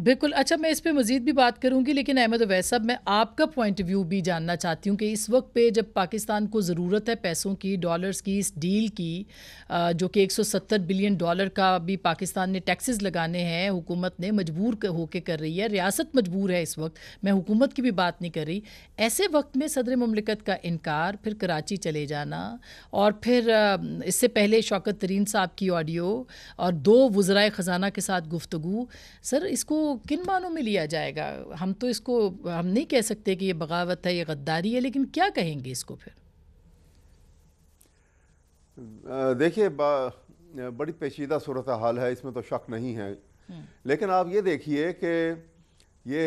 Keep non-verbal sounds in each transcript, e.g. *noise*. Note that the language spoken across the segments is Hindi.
बिल्कुल अच्छा मैं इस पे मज़ीद भी बात करूंगी लेकिन अहमद अवैस साहब मैं आपका पॉइंट ऑफ व्यू भी जानना चाहती हूं कि इस वक्त पे जब पाकिस्तान को ज़रूरत है पैसों की डॉलर्स की इस डील की जो कि 170 बिलियन डॉलर का भी पाकिस्तान ने टैक्सेस लगाने हैं हुकूमत ने मजबूर होके कर रही है रियासत मजबूर है इस वक्त मैं हुकूमत की भी बात नहीं कर रही ऐसे वक्त में सदर ममलिकत का इनकार फिर कराची चले जाना और फिर इससे पहले शौकत तरीन साहब की ऑडियो और दो वज़रा ख़जाना के साथ गुफ्तु सर इसको किन मानों में लिया जाएगा हम तो इसको हम नहीं कह सकते कि ये बगावत है ये गद्दारी है लेकिन क्या कहेंगे इसको फिर देखिए बड़ी पेचीदा सूरत हाल है इसमें तो शक नहीं है हम्म। लेकिन आप ये देखिए कि ये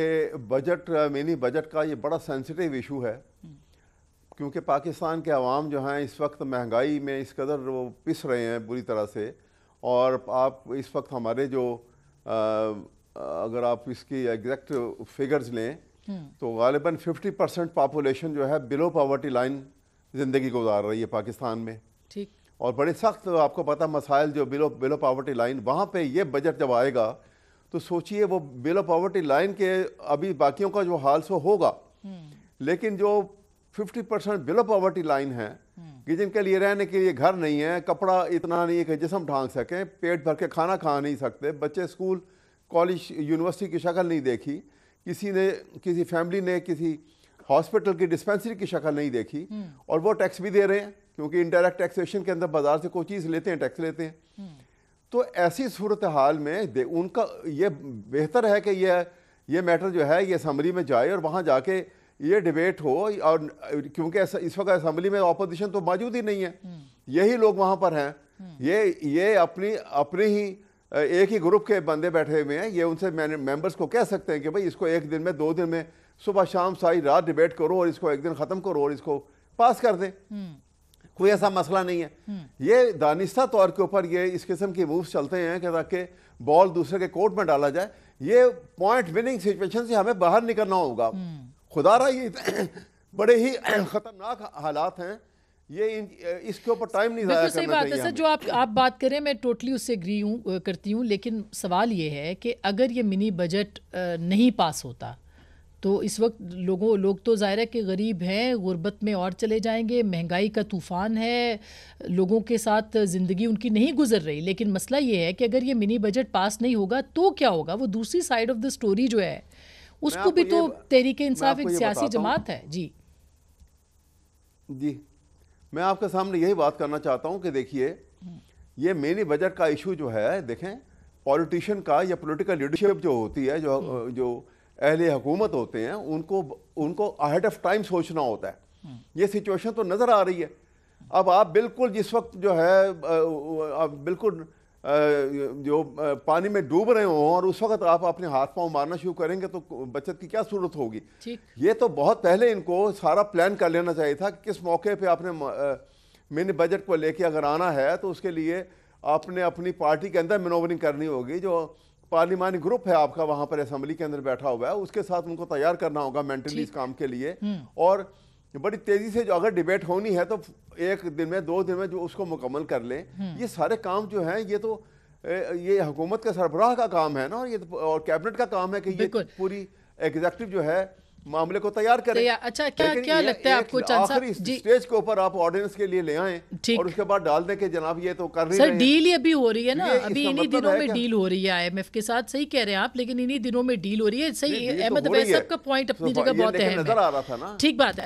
बजट मिनी बजट का ये बड़ा सेंसिटिव इशू है हम्म। क्योंकि पाकिस्तान के आवाम जो हैं इस वक्त महंगाई में इस कदर वो पिस रहे हैं बुरी तरह से और आप इस वक्त हमारे जो अगर आप इसकी एग्जैक्ट फिगर्स लें हम्म। तो गालिबा 50 परसेंट पॉपुलेशन जो है बिलो पावर्टी लाइन ज़िंदगी गुजार रही है पाकिस्तान में ठीक और बड़े सख्त आपको पता मसाइल जो बिलो बिलो पावर्टी लाइन वहाँ पे ये बजट जब आएगा तो सोचिए वो बिलो पावर्टी लाइन के अभी बाकियों का जो हाल सो होगा हम्म। लेकिन जो 50 परसेंट बिलो पावर्टी लाइन है हम्म। कि जिनके लिए रहने के लिए घर नहीं है कपड़ा इतना नहीं है कि जिसम ढांक सकें पेट भर के खाना खा नहीं सकते बच्चे स्कूल कॉलेज यूनिवर्सिटी की शक्ल नहीं देखी किसी ने किसी फैमिली ने किसी हॉस्पिटल की डिस्पेंसरी की शक्ल नहीं देखी हम्म। और वो टैक्स भी दे रहे हैं क्योंकि इनडायरेक्ट टैक्सेशन के अंदर बाजार से कोई चीज़ लेते हैं टैक्स लेते हैं हम्म। तो ऐसी सूरत हाल में उनका ये बेहतर है कि यह ये मैटर जो है ये असम्बली में जाए और वहाँ जाके ये डिबेट हो और क्योंकि इस वक्त असम्बली में अपोजिशन तो मौजूद ही नहीं है हम्म। यही लोग वहाँ पर हैं ये ये अपनी अपने ही एक ही ग्रुप के बंदे बैठे हुए हैं ये उनसे मेंबर्स को कह सकते हैं कि भाई इसको एक दिन में दो दिन में सुबह शाम सारी रात डिबेट करो और इसको एक दिन ख़त्म करो और इसको पास कर दें हम्म। कोई ऐसा मसला नहीं है हम्म। ये दानिशा तौर के ऊपर ये इस किस्म के मूव्स चलते हैं कि ताकि बॉल दूसरे के कोर्ट में डाला जाए ये पॉइंट विनिंग सिचुएशन से हमें बाहर निकलना होगा हम्म। खुदा रहा ये *coughs* बड़े ही *coughs* ख़तरनाक हालात हैं ये इसके ऊपर टाइम नहीं जाया सही बात है सर जो आप आप बात करें मैं टोटली उससे एग्री हूँ करती हूँ लेकिन सवाल ये है कि अगर ये मिनी बजट नहीं पास होता तो इस वक्त लोगों लोग तो ज़ाहिर है कि गरीब हैं गुर्बत में और चले जाएंगे महंगाई का तूफ़ान है लोगों के साथ ज़िंदगी उनकी नहीं गुजर रही लेकिन मसला ये है कि अगर ये मिनी बजट पास नहीं होगा तो क्या होगा वो दूसरी साइड ऑफ द स्टोरी जो है उसको भी तो तहरीक इंसाफ एक सियासी जमात है जी जी मैं आपके सामने यही बात करना चाहता हूँ कि देखिए ये मेनी बजट का इशू जो है देखें पॉलिटिशियन का या पॉलिटिकल लीडरशिप जो होती है जो जो अहल हुकूमत होते हैं उनको उनको अहेड ऑफ टाइम सोचना होता है ये सिचुएशन तो नज़र आ रही है अब आप बिल्कुल जिस वक्त जो है आप बिल्कुल जो पानी में डूब रहे हों और उस वक्त आप अपने हाथ पाँव मारना शुरू करेंगे तो बचत की क्या सूरत होगी ये तो बहुत पहले इनको सारा प्लान कर लेना चाहिए था कि किस मौके पे आपने मिनी बजट को लेके अगर आना है तो उसके लिए आपने अपनी पार्टी के अंदर मिनोवरिंग करनी होगी जो पार्लिमानी ग्रुप है आपका वहाँ पर असम्बली के अंदर बैठा हुआ है उसके साथ उनको तैयार करना होगा मेंटली इस काम के लिए हम्म। और बड़ी तेजी से जो अगर डिबेट होनी है तो एक दिन में दो दिन में जो उसको मुकम्मल कर लें हम्म। ये सारे काम जो हैं ये तो ये हुकूमत का सरबराह का काम है ना और ये तो, और कैबिनेट का काम है कि ये पूरी एग्जेक्टिव जो है मामले को तैयार करें अच्छा क्या क्या लगता है आपको आखिरी स्टेज के ऊपर आप ऑर्डिनेंस के लिए ले आए और उसके बाद डाल दें कि जनाब ये तो कर रहे हैं डील अभी हो रही है ना अभी इन्हीं मतलब दिनों में डील हो रही है आईएमएफ के साथ सही कह रहे हैं आप लेकिन इन्हीं दिनों में डील हो रही है सही अहमद तो का पॉइंट अपनी जगह बहुत है नजर आ रहा था ना ठीक बात है